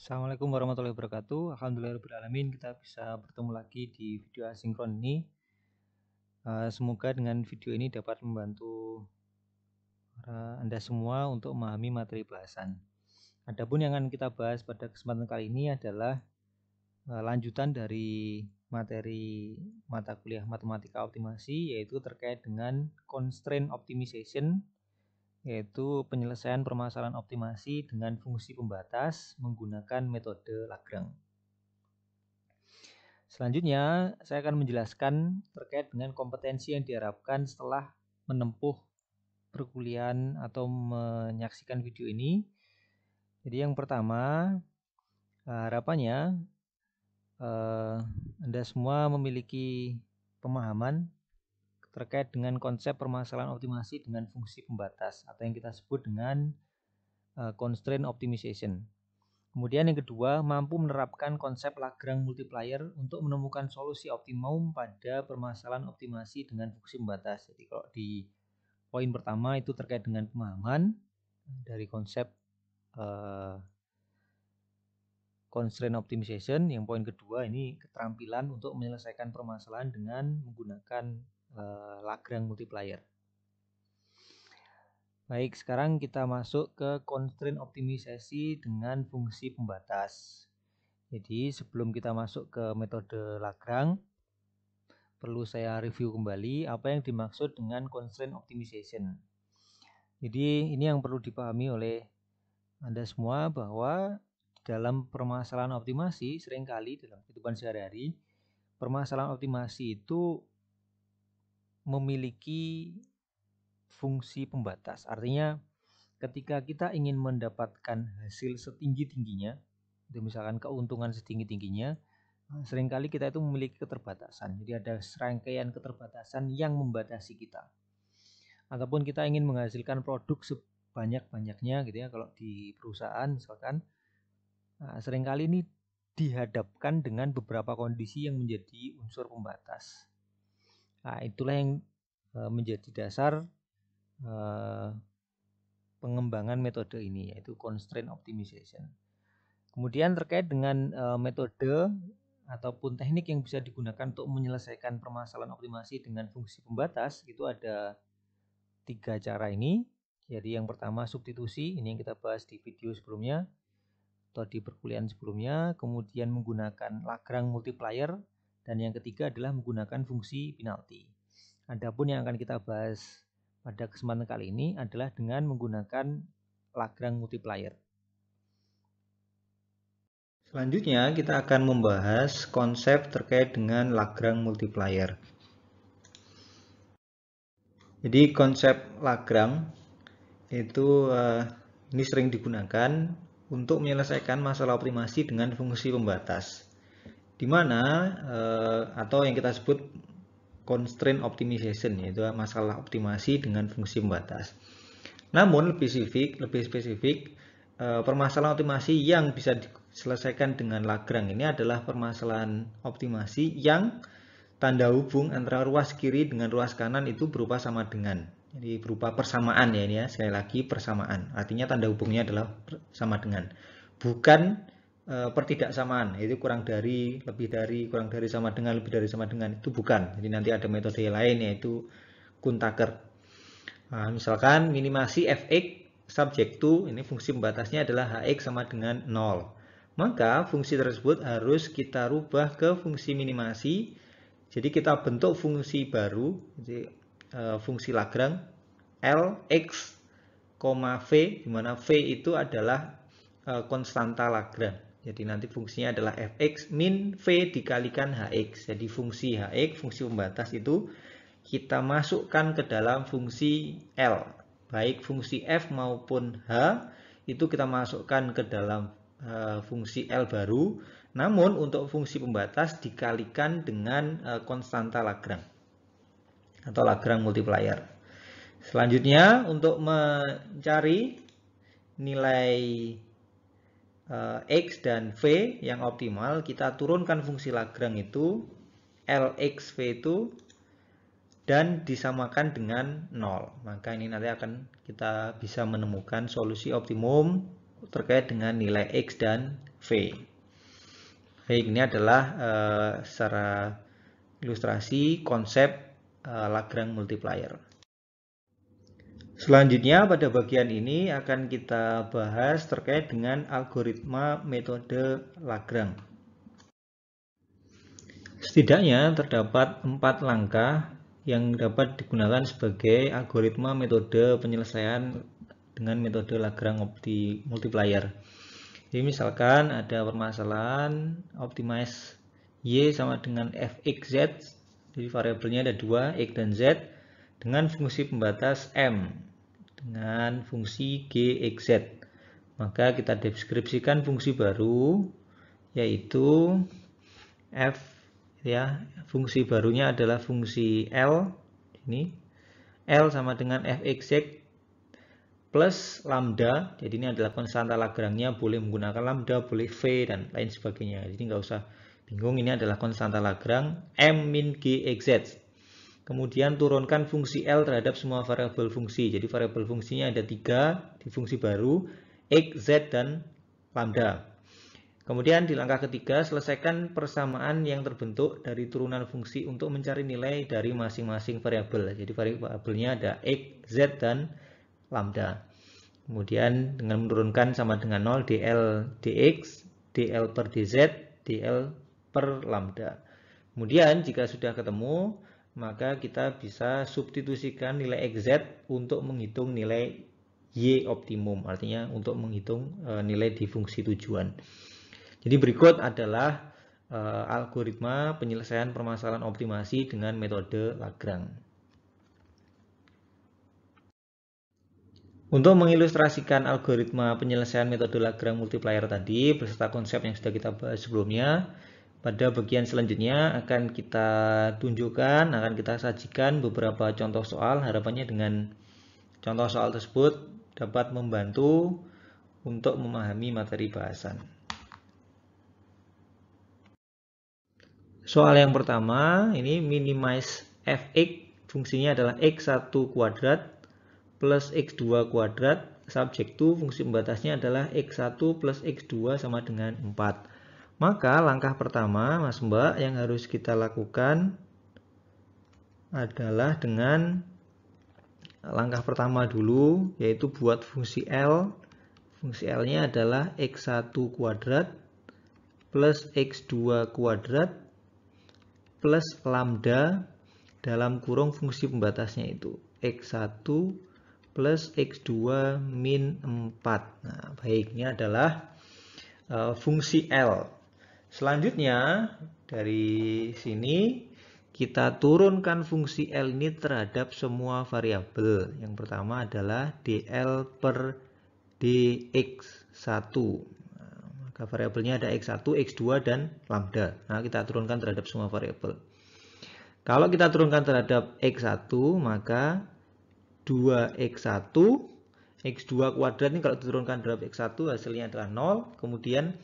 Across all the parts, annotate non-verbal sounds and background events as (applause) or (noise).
Assalamualaikum warahmatullahi wabarakatuh. Alhamdulillahirobbilalamin kita bisa bertemu lagi di video asinkron ini. Eh, semoga dengan video ini dapat membantu eh, anda semua untuk memahami materi bahasan. Adapun yang akan kita bahas pada kesempatan kali ini adalah eh, lanjutan dari materi mata kuliah matematika optimasi yaitu terkait dengan constraint optimization yaitu penyelesaian permasalahan optimasi dengan fungsi pembatas menggunakan metode Lagrange. Selanjutnya, saya akan menjelaskan terkait dengan kompetensi yang diharapkan setelah menempuh perkuliahan atau menyaksikan video ini. Jadi yang pertama, eh, harapannya eh, Anda semua memiliki pemahaman terkait dengan konsep permasalahan optimasi dengan fungsi pembatas atau yang kita sebut dengan eh, constraint optimization. Kemudian yang kedua, mampu menerapkan konsep Lagrange multiplier untuk menemukan solusi optimum pada permasalahan optimasi dengan fungsi pembatas. Jadi kalau di poin pertama itu terkait dengan pemahaman eh, dari konsep uh, constraint optimization. Yang poin kedua ini keterampilan untuk menyelesaikan permasalahan dengan menggunakan uh, Lagrang multiplier. Baik, sekarang kita masuk ke constraint optimisasi dengan fungsi pembatas. Jadi, sebelum kita masuk ke metode Lagrang, perlu saya review kembali apa yang dimaksud dengan constraint optimization. Jadi, ini yang perlu dipahami oleh Anda semua bahwa dalam permasalahan optimasi seringkali dalam kehidupan sehari-hari, permasalahan optimasi itu memiliki fungsi pembatas. Artinya ketika kita ingin mendapatkan hasil setinggi-tingginya, misalkan keuntungan setinggi-tingginya, eh, seringkali kita itu memiliki keterbatasan. Jadi ada serangkaian keterbatasan yang membatasi kita. Ataupun kita ingin menghasilkan produk sebanyak-banyaknya gitu ya kalau di perusahaan misalkan nah, seringkali ini dihadapkan dengan beberapa kondisi yang menjadi unsur pembatas. Nah, itulah yang menjadi dasar pengembangan metode ini yaitu constraint optimization. Kemudian terkait dengan metode ataupun teknik yang bisa digunakan untuk menyelesaikan permasalahan optimasi dengan fungsi pembatas itu ada tiga cara ini. Jadi yang pertama substitusi, ini yang kita bahas di video sebelumnya atau di perkuliahan sebelumnya, kemudian menggunakan Lagrang multiplier dan yang ketiga adalah menggunakan fungsi penalti. Adapun yang akan kita bahas pada kesempatan kali ini adalah dengan menggunakan Lagrange multiplier. Selanjutnya kita akan membahas konsep terkait dengan Lagrange multiplier. Jadi konsep Lagrange itu eh, ini sering digunakan untuk menyelesaikan masalah optimasi dengan fungsi pembatas di mana eh, atau yang kita sebut constraint optimization yaitu masalah optimasi dengan fungsi pembatas. Namun lebih spesifik, lebih spesifik eh, permasalahan optimasi yang bisa diselesaikan dengan Lagrange ini adalah permasalahan optimasi yang tanda hubung antara ruas kiri dengan ruas kanan itu berupa sama dengan. Jadi berupa persamaan ya ini ya, sekali lagi persamaan. Artinya tanda hubungnya adalah sama dengan. Bukan e, pertidaksamaan yaitu kurang dari lebih dari kurang dari sama dengan lebih dari sama dengan itu bukan jadi nanti ada metode lain yaitu kuntaker nah, misalkan minimasi fx subject to ini fungsi pembatasnya adalah hx sama dengan 0 maka fungsi tersebut harus kita rubah ke fungsi minimasi jadi kita bentuk fungsi baru jadi, e, fungsi lagrang lx, v di mana v itu adalah eh, konstanta lagrang jadi nanti fungsinya adalah fx min v dikalikan hx. Jadi fungsi hx, fungsi pembatas itu kita masukkan ke dalam fungsi L. Baik fungsi f maupun h itu kita masukkan ke dalam uh, fungsi L baru. Namun untuk fungsi pembatas dikalikan dengan uh, konstanta Lagrang atau Lagrang multiplier. Selanjutnya untuk mencari nilai Eh, X dan V yang optimal kita turunkan fungsi lagrang itu LXV itu dan disamakan dengan 0 maka ini nanti akan kita bisa menemukan solusi optimum terkait dengan nilai X dan V baik ini adalah eh, secara ilustrasi konsep eh, lagrang multiplier Selanjutnya pada bagian ini akan kita bahas terkait dengan algoritma metode Lagrang. Setidaknya terdapat empat langkah yang dapat digunakan sebagai algoritma metode penyelesaian dengan metode Lagrang opti multiplier. Jadi misalkan ada permasalahan optimize Y sama dengan z) jadi variabelnya ada dua, x dan z, dengan fungsi pembatas M dengan fungsi gxz. Maka kita deskripsikan fungsi baru yaitu f ya. Fungsi barunya adalah fungsi L ini L sama dengan fxz plus lambda. Jadi ini adalah konstanta Lagrangnya, boleh menggunakan lambda, boleh V dan lain sebagainya. Jadi nggak usah bingung ini adalah konstanta Lagrang, M min gxz. Kemudian turunkan fungsi L terhadap semua variabel fungsi. Jadi variabel fungsinya ada tiga di fungsi baru, X, Z, dan lambda. Kemudian di langkah ketiga, selesaikan persamaan yang terbentuk dari turunan fungsi untuk mencari nilai dari masing-masing variabel. Jadi variabelnya ada X, Z, dan lambda. Kemudian dengan menurunkan sama dengan 0, DL, DX, DL per DZ, DL per lambda. Kemudian jika sudah ketemu, maka kita bisa substitusikan nilai XZ untuk menghitung nilai Y optimum, artinya untuk menghitung eh, nilai di fungsi tujuan. Jadi berikut adalah eh, algoritma penyelesaian permasalahan optimasi dengan metode Lagrang. Untuk mengilustrasikan algoritma penyelesaian metode Lagrang multiplier tadi berserta konsep yang sudah kita bahas sebelumnya, pada bagian selanjutnya akan kita tunjukkan, akan kita sajikan beberapa contoh soal. Harapannya dengan contoh soal tersebut dapat membantu untuk memahami materi bahasan. Soal yang pertama, ini minimize fx, fungsinya adalah x1 kuadrat plus x2 kuadrat, subjek to fungsi pembatasnya adalah x1 plus x2 sama dengan 4. Maka langkah pertama Mas Mbak yang harus kita lakukan adalah dengan langkah pertama dulu yaitu buat fungsi L. Fungsi L-nya adalah X1 kuadrat plus X2 kuadrat plus lambda dalam kurung fungsi pembatasnya itu X1 plus X2 min 4. Nah, baiknya adalah uh, fungsi L Selanjutnya, dari sini kita turunkan fungsi L ini terhadap semua variabel. Yang pertama adalah DL per DX1. Nah, maka variabelnya ada X1, X2, dan lambda. Nah, kita turunkan terhadap semua variabel. Kalau kita turunkan terhadap X1, maka 2X1, X2 kuadrat ini kalau diturunkan terhadap X1 hasilnya adalah 0. Kemudian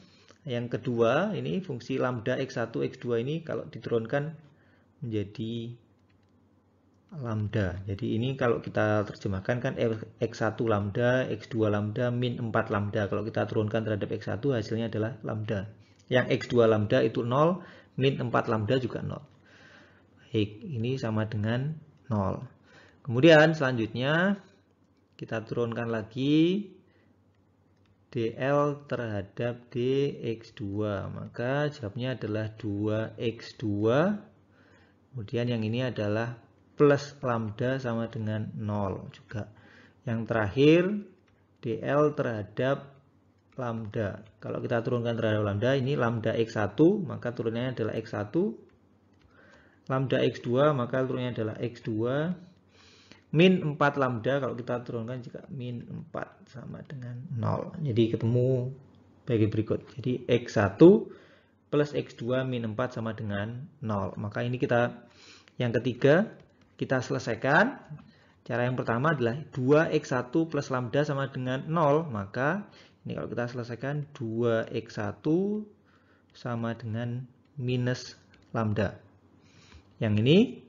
yang kedua, ini fungsi lambda x1, x2 ini kalau diturunkan menjadi lambda. Jadi ini kalau kita terjemahkan kan x1 lambda, x2 lambda, min 4 lambda. Kalau kita turunkan terhadap x1 hasilnya adalah lambda. Yang x2 lambda itu 0, min 4 lambda juga 0. Baik, ini sama dengan 0. Kemudian selanjutnya kita turunkan lagi DL terhadap DX2 maka jawabnya adalah 2X2 kemudian yang ini adalah plus lambda sama dengan 0 juga yang terakhir DL terhadap lambda. Kalau kita turunkan terhadap lambda, ini lambda X1, maka turunnya adalah X1. Lambda X2, maka turunnya adalah X2 min 4 lambda kalau kita turunkan juga min 4 sama dengan 0 jadi ketemu bagi berikut jadi x1 plus x2 min 4 sama dengan 0 maka ini kita yang ketiga kita selesaikan cara yang pertama adalah 2x1 plus lambda sama dengan 0 maka ini kalau kita selesaikan 2x1 sama dengan minus lambda yang ini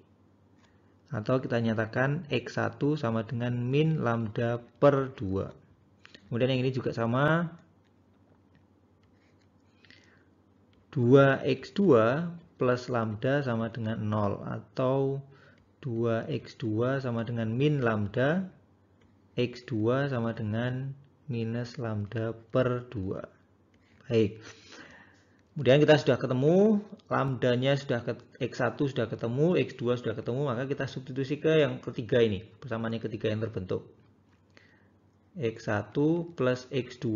atau kita nyatakan X1 sama dengan min lambda per 2. Kemudian yang ini juga sama. 2X2 plus lambda sama dengan 0 atau 2X2 sama dengan min lambda X2 sama dengan minus lambda per 2. Baik. Kemudian kita sudah ketemu, lambdanya sudah ke, X1 sudah ketemu, X2 sudah ketemu, maka kita substitusi ke yang ketiga ini, persamaan yang ketiga yang terbentuk. X1 plus X2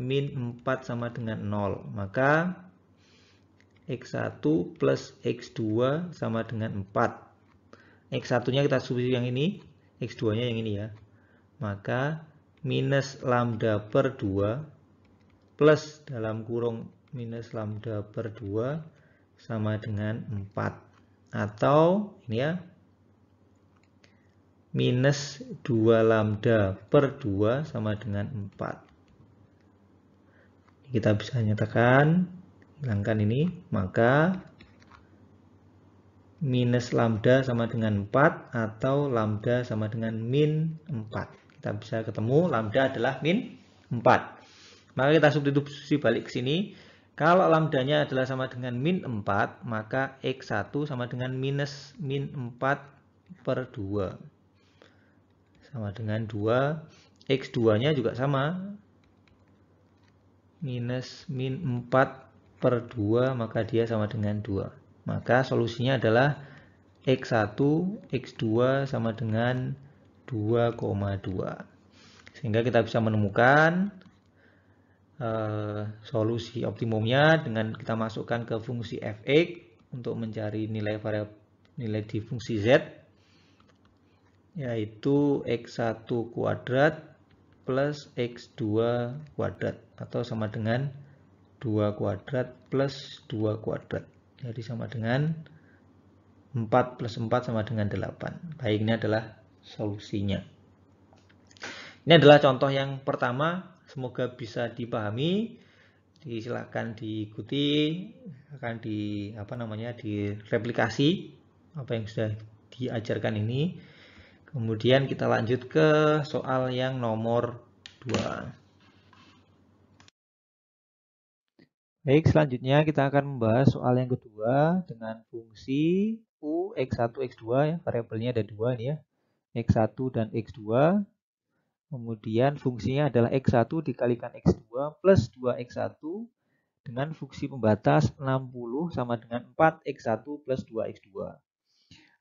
min 4 sama dengan 0. Maka X1 plus X2 sama dengan 4. X1-nya kita substitusi yang ini, X2-nya yang ini ya. Maka minus lambda per 2 plus dalam kurung minus lambda per 2 sama dengan 4 atau ini ya minus 2 lambda per 2 sama dengan 4 kita bisa nyatakan hilangkan ini maka minus lambda sama dengan 4 atau lambda sama dengan min 4. Kita bisa ketemu lambda adalah min 4. Maka kita substitusi balik ke sini. Kalau lambdanya adalah sama dengan min 4, maka X1 sama dengan minus min 4 per 2. Sama dengan 2. X2-nya juga sama. Minus min 4 per 2, maka dia sama dengan 2. Maka solusinya adalah X1, X2 sama dengan 2,2. Sehingga kita bisa menemukan uh, solusi optimumnya dengan kita masukkan ke fungsi fx untuk mencari nilai variabel nilai di fungsi z yaitu x1 kuadrat plus x2 kuadrat atau sama dengan 2 kuadrat plus 2 kuadrat jadi sama dengan 4 plus 4 sama dengan 8 baik ini adalah solusinya ini adalah contoh yang pertama Semoga bisa dipahami. Silahkan diikuti, akan di apa namanya replikasi apa yang sudah diajarkan ini. Kemudian kita lanjut ke soal yang nomor 2. Baik, selanjutnya kita akan membahas soal yang kedua dengan fungsi U, X1, X2, ya, variabelnya ada dua nih ya, X1 dan X2. Kemudian fungsinya adalah X1 dikalikan X2 plus 2X1 dengan fungsi pembatas 60 sama dengan 4X1 plus 2X2.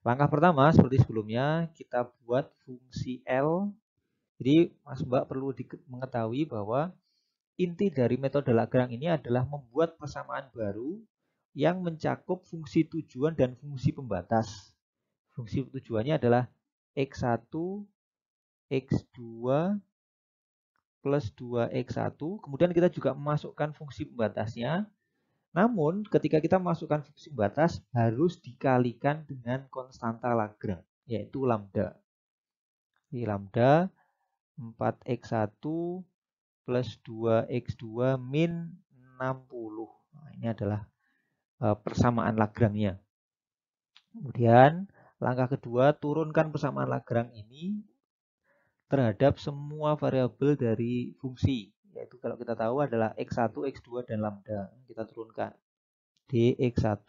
Langkah pertama seperti sebelumnya kita buat fungsi L. Jadi Mas Mbak perlu mengetahui bahwa inti dari metode Lagrange ini adalah membuat persamaan baru yang mencakup fungsi tujuan dan fungsi pembatas. Fungsi tujuannya adalah X1 X2 plus 2X1. Kemudian kita juga memasukkan fungsi pembatasnya. Namun, ketika kita masukkan fungsi pembatas harus dikalikan dengan konstanta Lagrange, yaitu lambda. Jadi lambda 4x1 plus 2x2 min 60. Nah, ini adalah e, persamaan Lagrange-nya. Kemudian, langkah kedua, turunkan persamaan Lagrange ini terhadap semua variabel dari fungsi yaitu kalau kita tahu adalah x1, x2 dan lambda kita turunkan dx1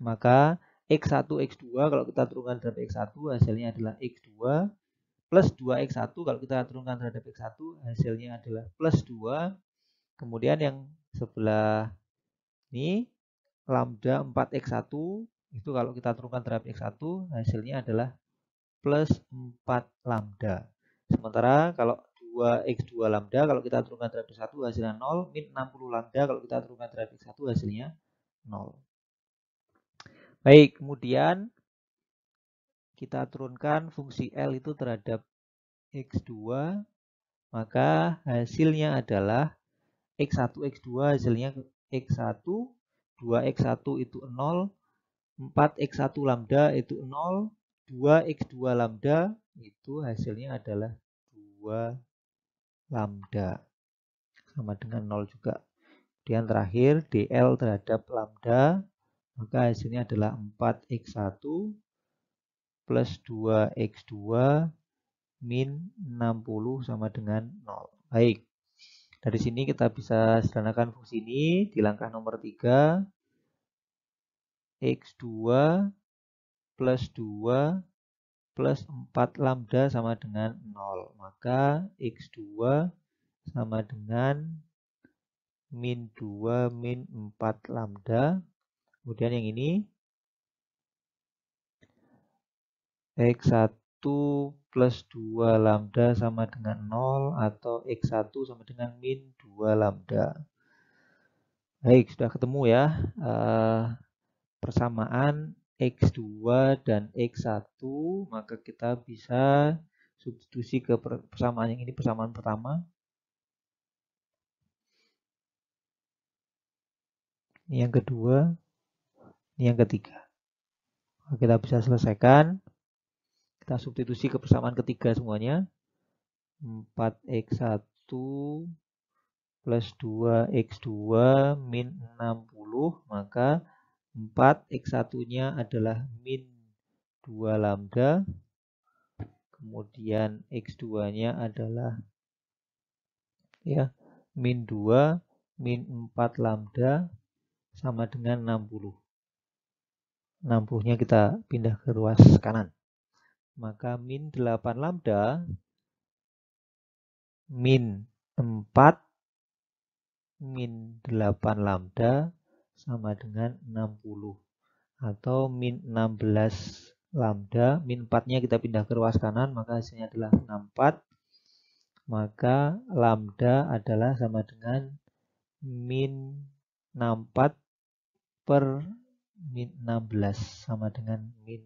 maka x1, x2 kalau kita turunkan terhadap x1 hasilnya adalah x2 plus 2x1 kalau kita turunkan terhadap x1 hasilnya adalah plus 2 kemudian yang sebelah ini lambda 4x1 itu kalau kita turunkan terhadap x1 hasilnya adalah plus 4 lambda. Sementara kalau 2x2 lambda, kalau kita turunkan terhadap 1 hasilnya 0, min 60 lambda kalau kita turunkan terhadap 1 hasilnya 0. Baik, kemudian kita turunkan fungsi L itu terhadap x2, maka hasilnya adalah x1, x2 hasilnya x1, 2x1 itu 0, 4x1 lambda itu 0, 2x2 lambda itu hasilnya adalah 2 lambda sama dengan 0 juga. Kemudian terakhir DL terhadap lambda maka hasilnya adalah 4x1 plus 2x2 min 60 sama dengan 0. Baik, dari sini kita bisa sederhanakan fungsi ini di langkah nomor 3. X2 plus 2 plus 4 lambda sama dengan 0. Maka X2 sama dengan min 2 min 4 lambda. Kemudian yang ini X1 plus 2 lambda sama dengan 0 atau X1 sama dengan min 2 lambda. Baik, sudah ketemu ya. Uh, persamaan X2 dan X1 maka kita bisa substitusi ke persamaan yang ini persamaan pertama ini yang kedua ini yang ketiga maka kita bisa selesaikan kita substitusi ke persamaan ketiga semuanya 4x1 plus 2x2 min 60 maka 4 X1-nya adalah min 2 lambda. Kemudian X2-nya adalah ya min 2 min 4 lambda sama dengan 60. 60-nya kita pindah ke ruas kanan. Maka min 8 lambda min 4 min 8 lambda sama dengan 60 atau min 16 lambda min 4 nya kita pindah ke ruas kanan maka hasilnya adalah 64 maka lambda adalah sama dengan min 64 per min 16 sama dengan min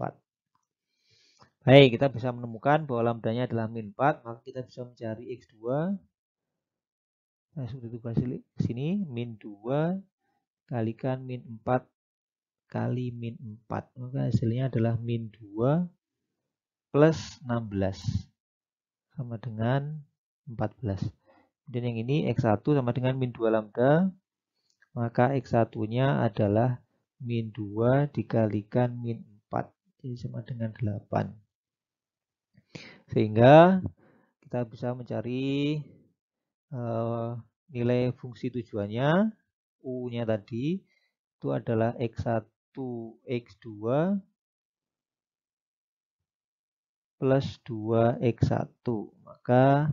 4 baik kita bisa menemukan bahwa nya adalah min 4 maka kita bisa mencari x2 nah seperti itu hasil sini min 2 kalikan min 4 kali min 4. Maka hasilnya adalah min 2 plus 16. Sama dengan 14. Kemudian yang ini X1 sama dengan min 2 lambda. Maka X1-nya adalah min 2 dikalikan min 4. Jadi sama dengan 8. Sehingga kita bisa mencari uh, nilai fungsi tujuannya U-nya tadi itu adalah X1, X2 plus 2X1. Maka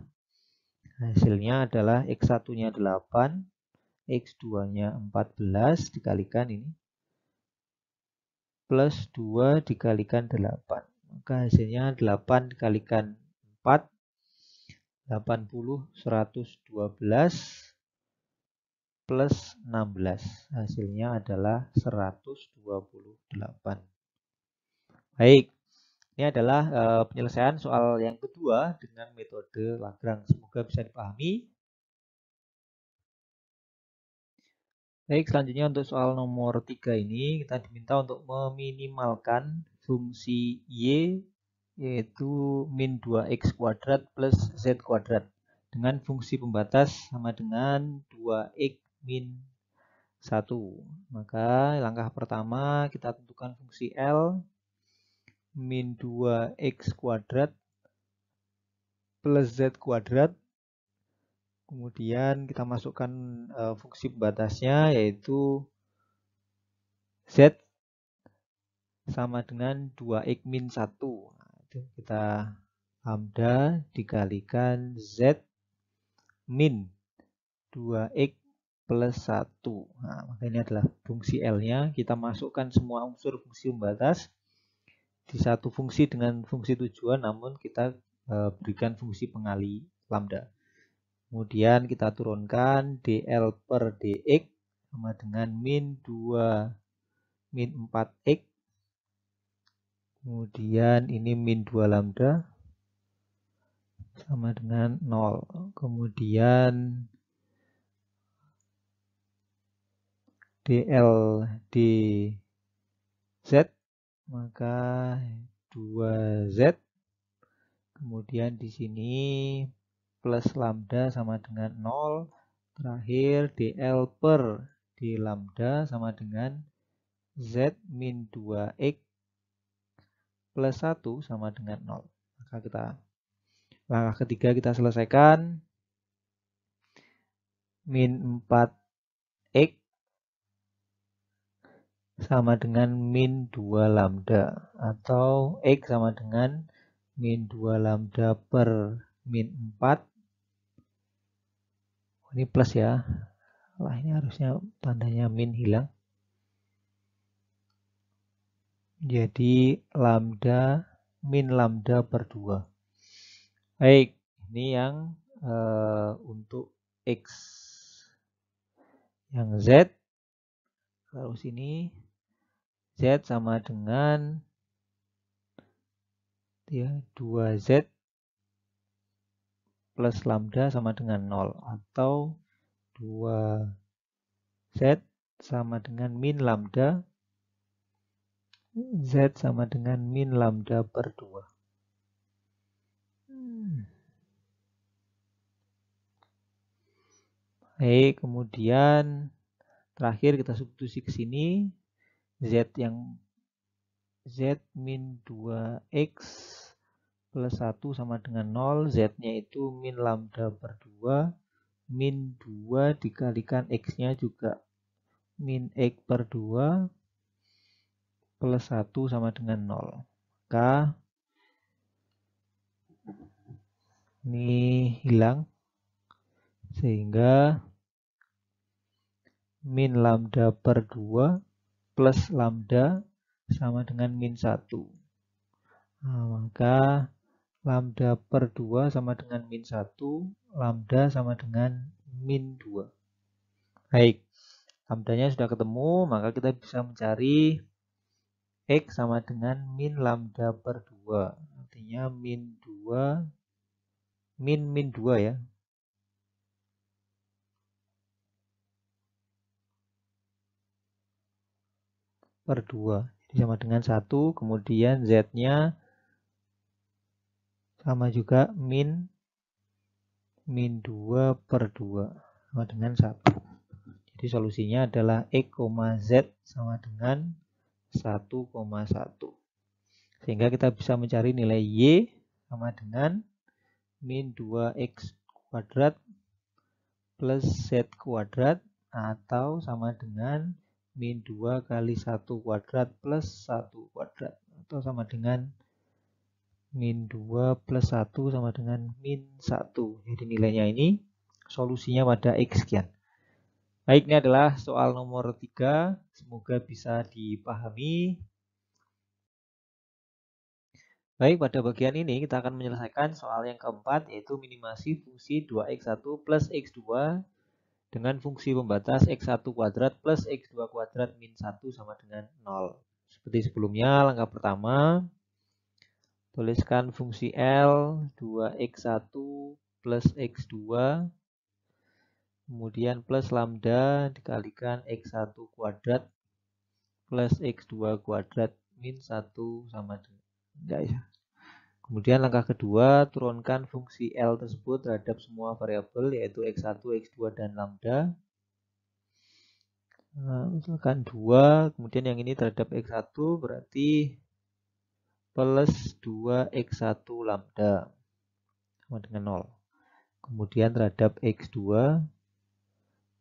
hasilnya adalah X1-nya 8, X2-nya 14 dikalikan ini plus 2 dikalikan 8. Maka hasilnya 8 dikalikan 4 80 112 plus 16. Hasilnya adalah 128. Baik, ini adalah e, penyelesaian soal yang kedua dengan metode Lagrange. Semoga bisa dipahami. Baik, selanjutnya untuk soal nomor 3 ini kita diminta untuk meminimalkan fungsi Y yaitu min 2x kuadrat plus z kuadrat dengan fungsi pembatas sama dengan 2x min 1. Maka langkah pertama kita tentukan fungsi L min 2x kuadrat plus z kuadrat. Kemudian kita masukkan uh, fungsi batasnya yaitu z sama dengan 2x min 1. Nah, itu kita lambda dikalikan z min 2x plus 1. Nah, maka ini adalah fungsi L-nya. Kita masukkan semua unsur fungsi pembatas di satu fungsi dengan fungsi tujuan, namun kita e, berikan fungsi pengali lambda. Kemudian kita turunkan DL per DX sama dengan min 2 min 4X. Kemudian ini min 2 lambda sama dengan 0. Kemudian DL DZ maka 2Z kemudian di sini plus lambda sama dengan 0 terakhir DL per D lambda sama dengan Z min 2X plus 1 sama dengan 0 maka kita langkah ketiga kita selesaikan min 4X sama dengan min 2 lambda atau X sama dengan min 2 lambda per min 4 ini plus ya lah ini harusnya tandanya min hilang jadi lambda min lambda per 2 baik ini yang uh, untuk X yang Z kalau sini Z sama dengan ya 2Z plus lambda sama dengan 0 atau 2Z sama dengan min lambda Z sama dengan min lambda per 2. Hmm. Baik, kemudian terakhir kita substitusi ke sini. Z yang Z min 2X plus 1 sama dengan 0. Z-nya itu min lambda per 2. Min 2 dikalikan X-nya juga min X per 2 plus 1 sama dengan 0. K ini hilang sehingga min lambda per 2 plus lambda sama dengan min 1. Nah, maka lambda per 2 sama dengan min 1, lambda sama dengan min 2. Baik, lambdanya sudah ketemu, maka kita bisa mencari X sama dengan min lambda per 2. Artinya min 2, min min 2 ya, per 2. Jadi sama dengan 1, kemudian Z-nya sama juga min min 2 per 2 sama dengan 1. Jadi solusinya adalah E, Z sama dengan 1,1. Sehingga kita bisa mencari nilai Y sama dengan min 2X kuadrat plus Z kuadrat atau sama dengan min 2 kali 1 kuadrat plus 1 kuadrat atau sama dengan min 2 plus 1 sama dengan min 1 jadi nilainya ini solusinya pada X sekian baik ini adalah soal nomor 3 semoga bisa dipahami baik pada bagian ini kita akan menyelesaikan soal yang keempat yaitu minimasi fungsi 2x1 plus x2 dengan fungsi pembatas X1 kuadrat plus X2 kuadrat min 1 sama dengan 0. Seperti sebelumnya, langkah pertama, tuliskan fungsi L 2X1 plus X2, kemudian plus lambda dikalikan X1 kuadrat plus X2 kuadrat min 1 sama dengan, enggak ya, Kemudian langkah kedua, turunkan fungsi L tersebut terhadap semua variabel yaitu X1, X2, dan lambda. Nah, misalkan 2, kemudian yang ini terhadap X1 berarti plus 2X1 lambda sama dengan 0. Kemudian terhadap X2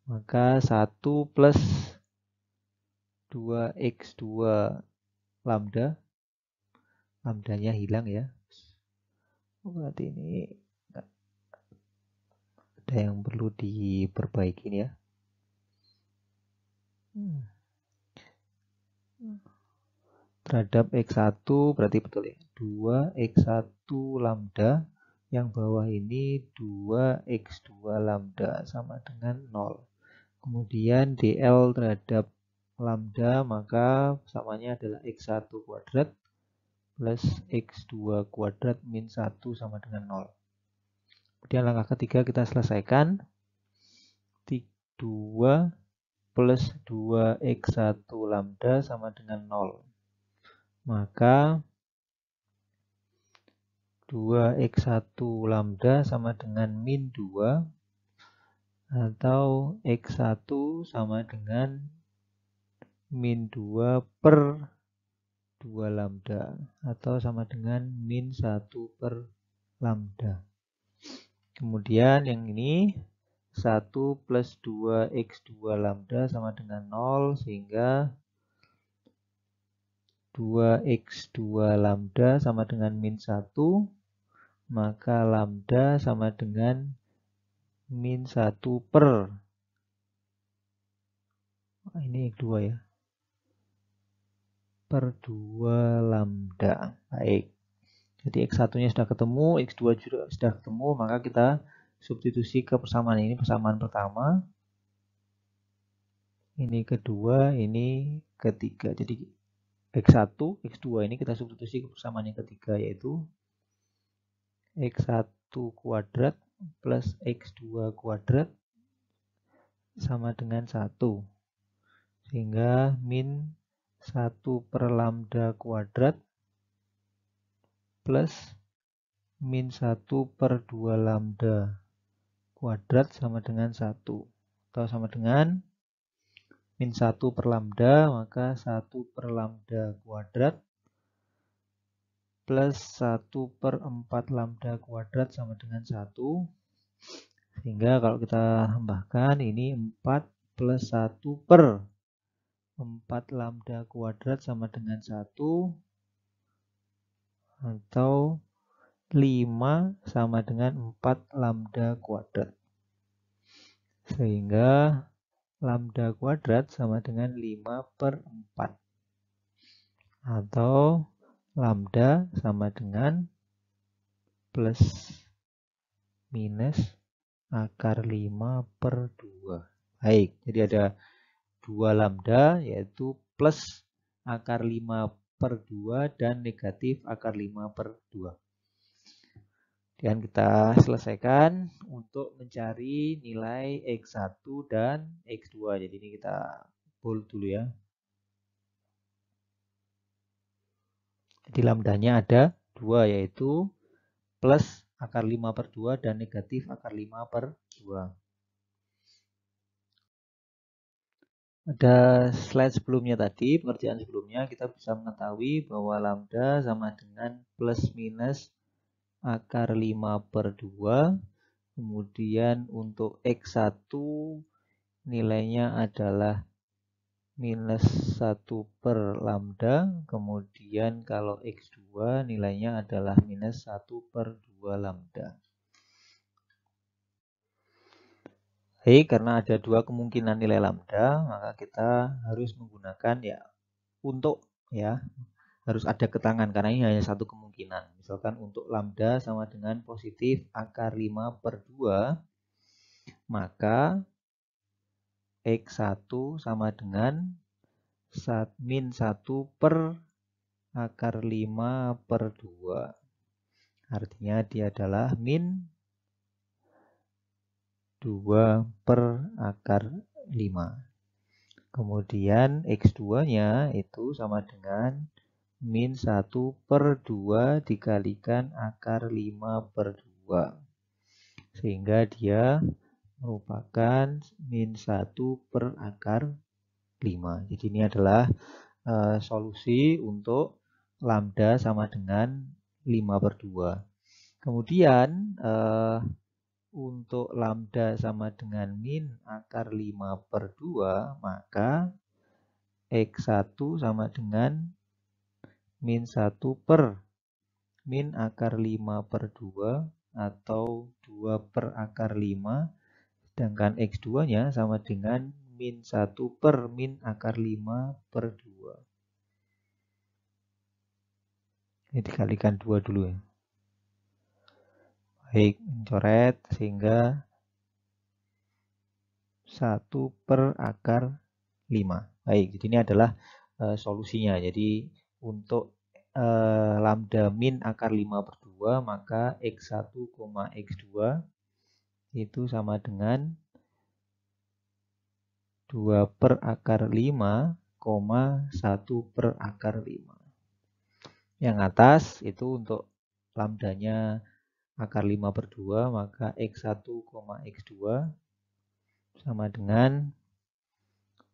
maka 1 plus 2X2 lambda lambdanya hilang ya Oh, berarti ini ada yang perlu diperbaiki ya hmm. terhadap X1 berarti betul ya 2 X1 lambda yang bawah ini 2 X2 lambda sama dengan 0 kemudian DL terhadap lambda maka samanya adalah X1 kuadrat plus X2 kuadrat min 1 sama dengan 0. Kemudian langkah ketiga kita selesaikan. 2 plus 2X1 lambda sama dengan 0. Maka 2X1 lambda sama dengan min 2 atau X1 sama dengan min 2 per 2 lambda atau sama dengan min 1 per lambda. Kemudian yang ini 1 plus 2x2 lambda sama dengan 0 sehingga 2x2 lambda sama dengan min 1 maka lambda sama dengan min 1 per ini 2 ya per 2 lambda. Baik. Jadi X1-nya sudah ketemu, X2 juga sudah ketemu, maka kita substitusi ke persamaan ini. Persamaan pertama, ini kedua, ini ketiga. Jadi X1, X2 ini kita substitusi ke persamaan yang ketiga, yaitu X1 kuadrat plus X2 kuadrat sama dengan 1. Sehingga min 1 per lambda kuadrat plus min 1 per 2 lambda kuadrat sama dengan 1 atau sama dengan min 1 per lambda maka 1 per lambda kuadrat plus 1 per 4 lambda kuadrat sama dengan 1 sehingga kalau kita tambahkan ini 4 plus 1 per 4 lambda kuadrat sama dengan 1 atau 5 sama dengan 4 lambda kuadrat. Sehingga lambda kuadrat sama dengan 5 per 4. Atau lambda sama dengan plus minus akar 5 per 2. Baik, jadi ada 2 lambda yaitu plus akar 5 per 2 dan negatif akar 5 per 2. Dan kita selesaikan untuk mencari nilai X1 dan X2. Jadi ini kita pull dulu ya. Jadi lambdanya ada 2 yaitu plus akar 5 per 2 dan negatif akar 5 per 2. pada slide sebelumnya tadi, pengerjaan sebelumnya kita bisa mengetahui bahwa lambda sama dengan plus minus akar 5 per 2. Kemudian untuk X1 nilainya adalah minus 1 per lambda. Kemudian kalau X2 nilainya adalah minus 1 per 2 lambda. E karena ada dua kemungkinan nilai lambda, maka kita harus menggunakan ya untuk ya harus ada ketangan karena ini hanya satu kemungkinan. Misalkan untuk lambda sama dengan positif akar 5 per 2, maka X1 sama dengan min 1 per akar 5 per 2. Artinya dia adalah min 2 per akar 5. Kemudian X2-nya itu sama dengan min 1 per 2 dikalikan akar 5 per 2. Sehingga dia merupakan min 1 per akar 5. Jadi ini adalah uh, solusi untuk lambda sama dengan 5 per 2. Kemudian uh, untuk lambda sama dengan min akar 5 per 2, maka X1 sama dengan min 1 per min akar 5 per 2 atau 2 per akar 5, sedangkan X2-nya sama dengan min 1 per min akar 5 per 2. Ini dikalikan 2 dulu ya baik coret sehingga 1 per akar 5 baik jadi ini adalah e, solusinya jadi untuk e, lambda min akar 5 per 2 maka x1, x2 itu sama dengan 2 per akar 5 1 per akar 5 yang atas itu untuk lambdanya akar 5 per 2 maka X1, X2 sama dengan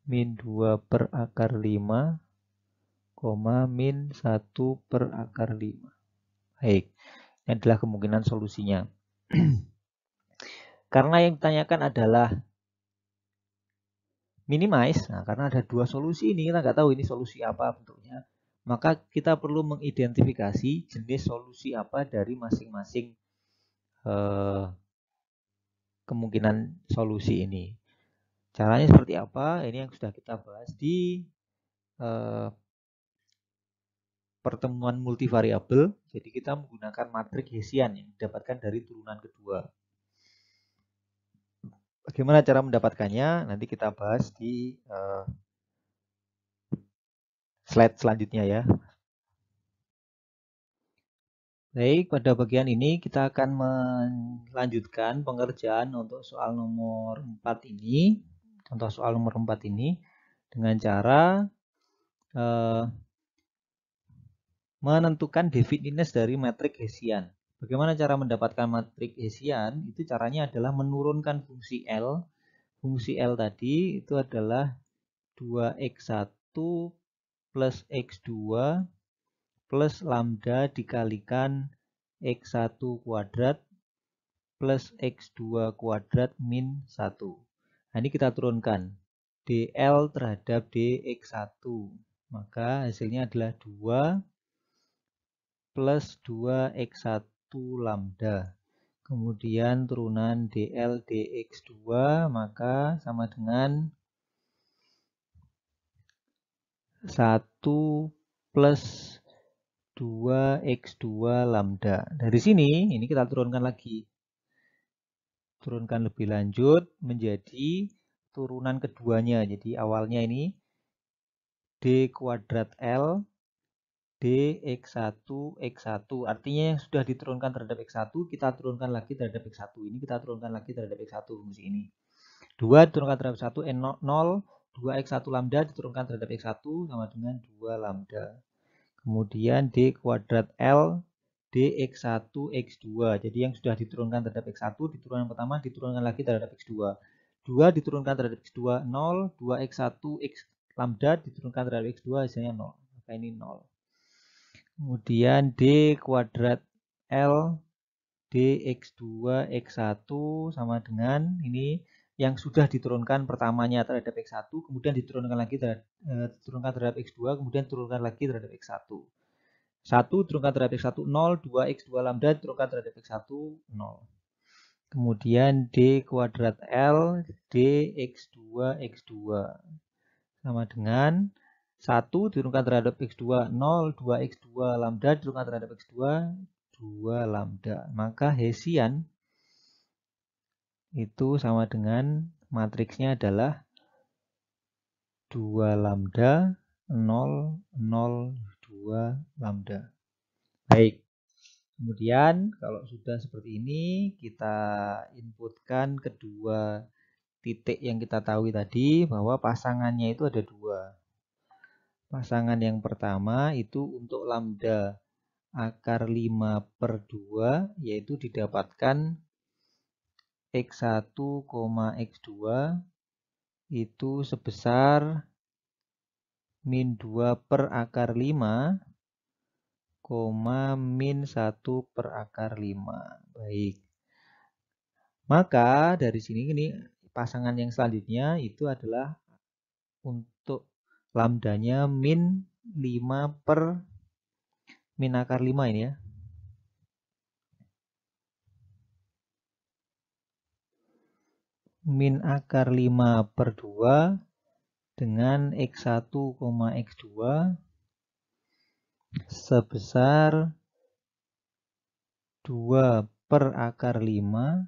min 2 per akar 5 koma min 1 per akar 5 baik ini adalah kemungkinan solusinya (clears throat) karena yang ditanyakan adalah minimize nah karena ada dua solusi ini kita nggak tahu ini solusi apa bentuknya maka kita perlu mengidentifikasi jenis solusi apa dari masing-masing Eh, kemungkinan solusi ini. Caranya seperti apa? Ini yang sudah kita bahas di eh, pertemuan multivariabel. Jadi kita menggunakan matriks Hessian yang didapatkan dari turunan kedua. Bagaimana cara mendapatkannya? Nanti kita bahas di eh, slide selanjutnya ya. Baik, pada bagian ini kita akan melanjutkan pengerjaan untuk soal nomor 4 ini. Contoh soal nomor 4 ini dengan cara eh, menentukan definiteness dari metrik Hessian. Bagaimana cara mendapatkan metrik Hessian? Itu caranya adalah menurunkan fungsi L. Fungsi L tadi itu adalah 2x1 plus x2 plus lambda dikalikan X1 kuadrat plus X2 kuadrat min 1. Nah, ini kita turunkan. DL terhadap DX1. Maka hasilnya adalah 2 plus 2X1 lambda. Kemudian turunan DL DX2 maka sama dengan 1 plus 2x2 lambda. Nah, Dari sini, ini kita turunkan lagi. Turunkan lebih lanjut menjadi turunan keduanya. Jadi awalnya ini D kuadrat L D X1 X1. Artinya yang sudah diturunkan terhadap X1, kita turunkan lagi terhadap X1. Ini kita turunkan lagi terhadap X1 fungsi ini. 2 diturunkan terhadap 1, N0, 2X1 lambda diturunkan terhadap X1 sama dengan 2 lambda. Kemudian D kuadrat L dx1 x2. Jadi yang sudah diturunkan terhadap x1 diturunkan yang pertama diturunkan lagi terhadap x2. 2 diturunkan terhadap x2 0, 2 x1 x lambda diturunkan terhadap x2 hasilnya 0. Maka ini 0. Kemudian D kuadrat L dx2 x1 sama dengan ini yang sudah diturunkan pertamanya terhadap X1, eh, kemudian diturunkan lagi terhadap, diturunkan terhadap X2, kemudian diturunkan lagi terhadap X1. 1 diturunkan terhadap X1 0, 2 X2 lambda diturunkan terhadap X1 0. Kemudian D kuadrat L, D X2 X2. Sama dengan 1 diturunkan terhadap X2 0, 2 X2 lambda diturunkan terhadap X2 2 lambda. Maka Hessian itu sama dengan matriksnya adalah 2 lambda 0 0 2 lambda. Baik. Kemudian kalau sudah seperti ini kita inputkan kedua titik yang kita tahu tadi bahwa pasangannya itu ada dua. Pasangan yang pertama itu untuk lambda akar 5 per 2 yaitu didapatkan X1, X2 itu sebesar min 2 per akar 5, min 1 per akar 5. Baik. Maka dari sini ini pasangan yang selanjutnya itu adalah untuk lambdanya min 5 per min akar 5 ini ya. min akar 5 per 2 dengan X1, X2 sebesar 2 per akar 5, 1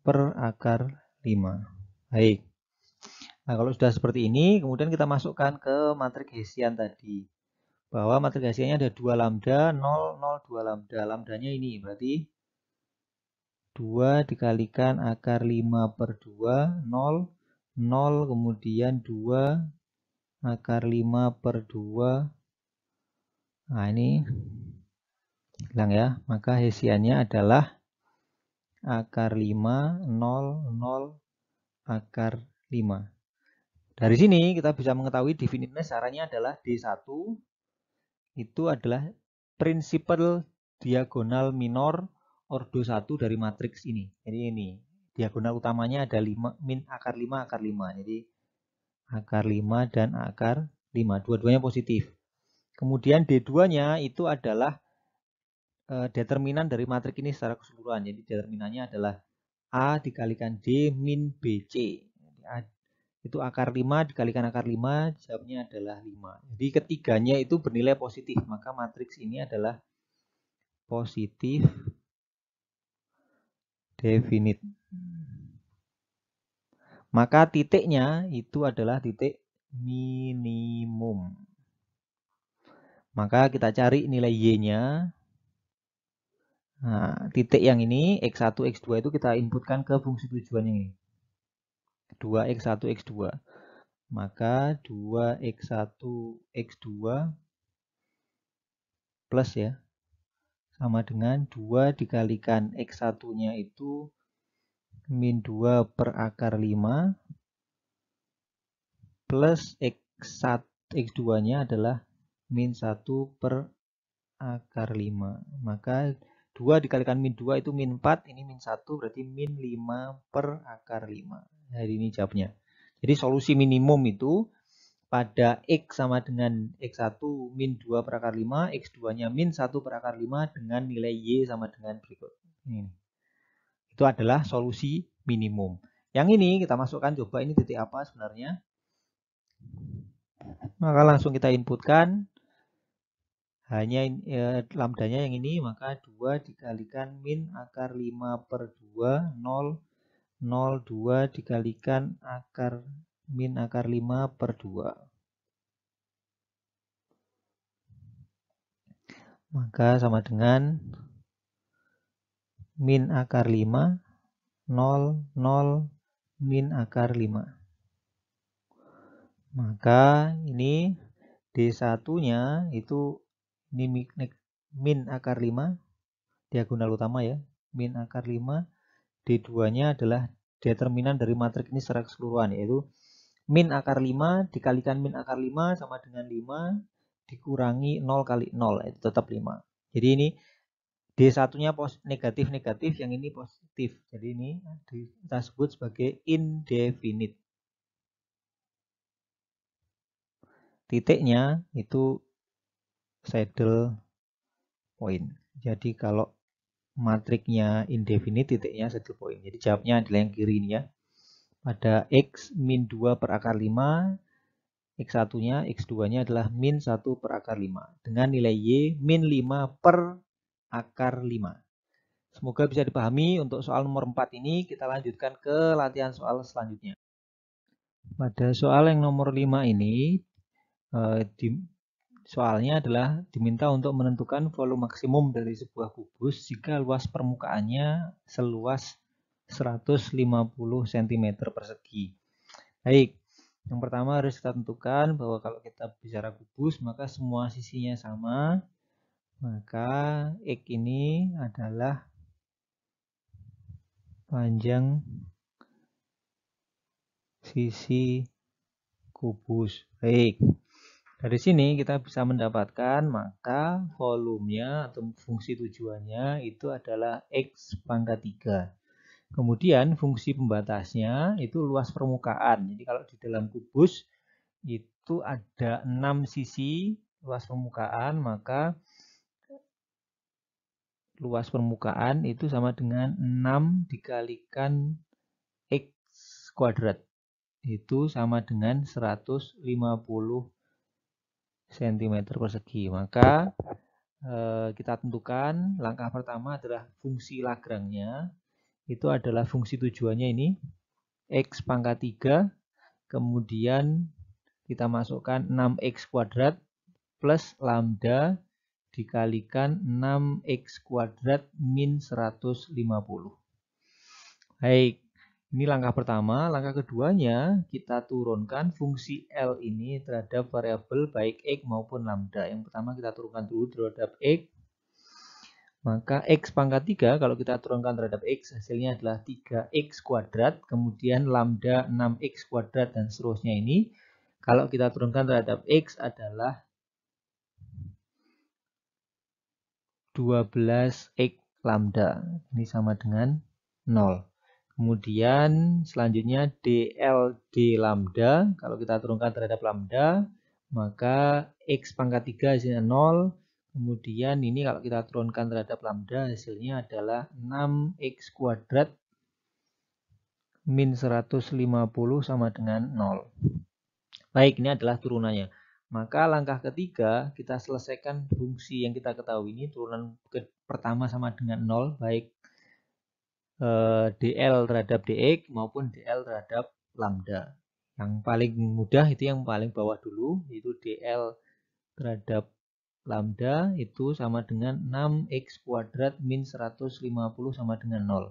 per akar 5. Baik. Nah, kalau sudah seperti ini, kemudian kita masukkan ke matriks Hessian tadi bahwa matriks hasilnya ada 2 lambda 0, 0, 2 lambda. Lambdanya ini berarti 2 dikalikan akar 5 per 2, 0, 0, kemudian 2 akar 5 per 2. Nah ini hilang ya. Maka hasilnya adalah akar 5, 0, 0, akar 5. Dari sini kita bisa mengetahui definitnya caranya adalah D1 itu adalah prinsipal diagonal minor ordo 1 dari matriks ini. Jadi ini diagonal utamanya ada 5 min akar 5 akar 5. Jadi akar 5 dan akar 5 dua-duanya positif. Kemudian D2-nya itu adalah e, determinan dari matriks ini secara keseluruhan. Jadi determinannya adalah A dikalikan D min BC. Jadi A itu akar 5 dikalikan akar 5 jawabnya adalah 5 jadi ketiganya itu bernilai positif maka matriks ini adalah positif definite maka titiknya itu adalah titik minimum maka kita cari nilai Y-nya nah, titik yang ini X1, X2 itu kita inputkan ke fungsi tujuan ini 2x1, x2. Maka 2x1, x2 plus ya. Sama dengan 2 dikalikan x1-nya itu min 2 per akar 5 plus x1, x2-nya adalah min 1 per akar 5. Maka 2 dikalikan min 2 itu min 4, ini min 1 berarti min 5 per akar 5. Nah, ini jawabnya. Jadi solusi minimum itu pada X sama dengan X1 min 2 per akar 5, X2-nya min 1 per akar 5 dengan nilai Y sama dengan berikut. Ini. Itu adalah solusi minimum. Yang ini kita masukkan, coba ini titik apa sebenarnya. Maka langsung kita inputkan hanya eh, lambdanya yang ini maka 2 dikalikan min akar 5 per 2 0 0 2 dikalikan akar min akar 5 per 2 maka sama dengan min akar 5 0 0 min akar 5 maka ini D1 nya itu min akar 5 diagonal utama ya min akar 5 D2 nya adalah determinan dari matriks ini secara keseluruhan yaitu min akar 5 dikalikan min akar 5 sama dengan 5 dikurangi 0 kali 0 itu tetap 5 jadi ini D1 nya negatif-negatif yang ini positif jadi ini kita sebut sebagai indefinite titiknya itu saddle point. Jadi kalau matriknya indefinite titiknya saddle point. Jadi jawabnya adalah yang kiri ini ya. Pada X min 2 per akar 5, X1 nya, X2 nya adalah min 1 per akar 5. Dengan nilai Y min 5 per akar 5. Semoga bisa dipahami untuk soal nomor 4 ini kita lanjutkan ke latihan soal selanjutnya. Pada soal yang nomor 5 ini, eh, di, Soalnya adalah diminta untuk menentukan volume maksimum dari sebuah kubus jika luas permukaannya seluas 150 cm persegi. Baik, yang pertama harus kita tentukan bahwa kalau kita bicara kubus maka semua sisinya sama. Maka X ini adalah panjang sisi kubus. Baik. Dari sini kita bisa mendapatkan maka volumenya atau fungsi tujuannya itu adalah X pangkat 3. Kemudian fungsi pembatasnya itu luas permukaan. Jadi kalau di dalam kubus itu ada 6 sisi luas permukaan maka luas permukaan itu sama dengan 6 dikalikan X kuadrat. Itu sama dengan 150 cm persegi. Maka eh, kita tentukan langkah pertama adalah fungsi Lagrangnya. Itu adalah fungsi tujuannya ini x pangkat 3 kemudian kita masukkan 6x kuadrat plus lambda dikalikan 6x kuadrat min 150. Baik, ini langkah pertama. Langkah keduanya kita turunkan fungsi L ini terhadap variabel baik X maupun lambda. Yang pertama kita turunkan dulu terhadap X. Maka X pangkat 3 kalau kita turunkan terhadap X hasilnya adalah 3X kuadrat. Kemudian lambda 6X kuadrat dan seterusnya ini. Kalau kita turunkan terhadap X adalah 12X lambda. Ini sama dengan 0. Kemudian selanjutnya DLD lambda, kalau kita turunkan terhadap lambda, maka X pangkat 3 hasilnya 0. Kemudian ini kalau kita turunkan terhadap lambda hasilnya adalah 6X kuadrat min 150 sama dengan 0. Baik, ini adalah turunannya. Maka langkah ketiga kita selesaikan fungsi yang kita ketahui ini turunan pertama sama dengan 0, baik Eh, DL terhadap DX maupun DL terhadap lambda. Yang paling mudah itu yang paling bawah dulu, itu DL terhadap lambda itu sama dengan 6x kuadrat min 150 sama dengan 0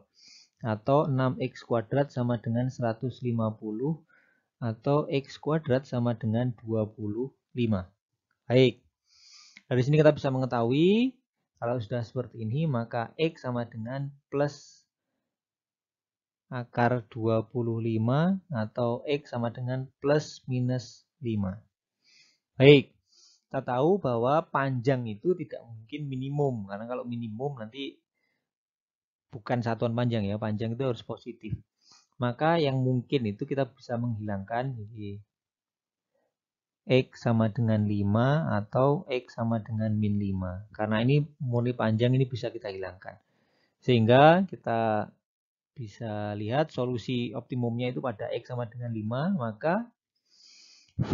atau 6x kuadrat sama dengan 150 atau x kuadrat sama dengan 25. Baik, dari sini kita bisa mengetahui kalau sudah seperti ini maka x sama dengan plus akar 25 atau X sama dengan plus minus 5. Baik, kita tahu bahwa panjang itu tidak mungkin minimum. Karena kalau minimum nanti bukan satuan panjang ya, panjang itu harus positif. Maka yang mungkin itu kita bisa menghilangkan. Jadi X sama dengan 5 atau X sama dengan min 5. Karena ini murni panjang ini bisa kita hilangkan. Sehingga kita bisa lihat solusi optimumnya itu pada X sama dengan 5, maka V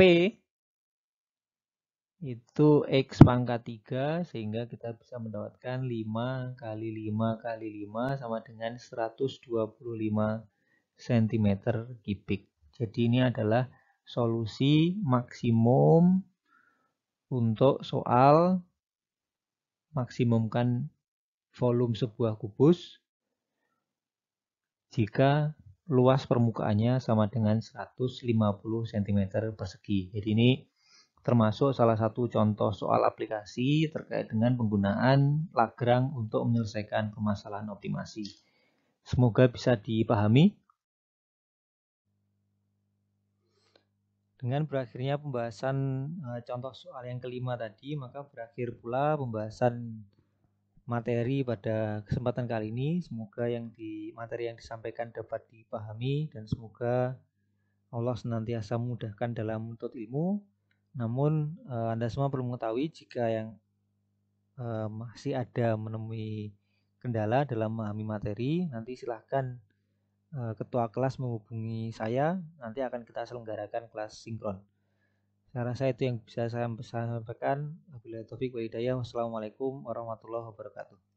itu X pangkat 3 sehingga kita bisa mendapatkan 5 kali 5 kali 5 sama dengan 125 cm kubik. Jadi ini adalah solusi maksimum untuk soal maksimumkan volume sebuah kubus jika luas permukaannya sama dengan 150 cm persegi. Jadi ini termasuk salah satu contoh soal aplikasi terkait dengan penggunaan Lagrang untuk menyelesaikan permasalahan optimasi. Semoga bisa dipahami. Dengan berakhirnya pembahasan eh, contoh soal yang kelima tadi, maka berakhir pula pembahasan materi pada kesempatan kali ini. Semoga yang di materi yang disampaikan dapat dipahami dan semoga Allah senantiasa mudahkan dalam menuntut ilmu. Namun uh, Anda semua perlu mengetahui jika yang uh, masih ada menemui kendala dalam memahami materi, nanti silahkan uh, ketua kelas menghubungi saya. Nanti akan kita selenggarakan kelas sinkron. Saya rasa itu yang bisa saya sampaikan. Wabillahi taufik wa hidayah. Wassalamualaikum warahmatullahi wabarakatuh.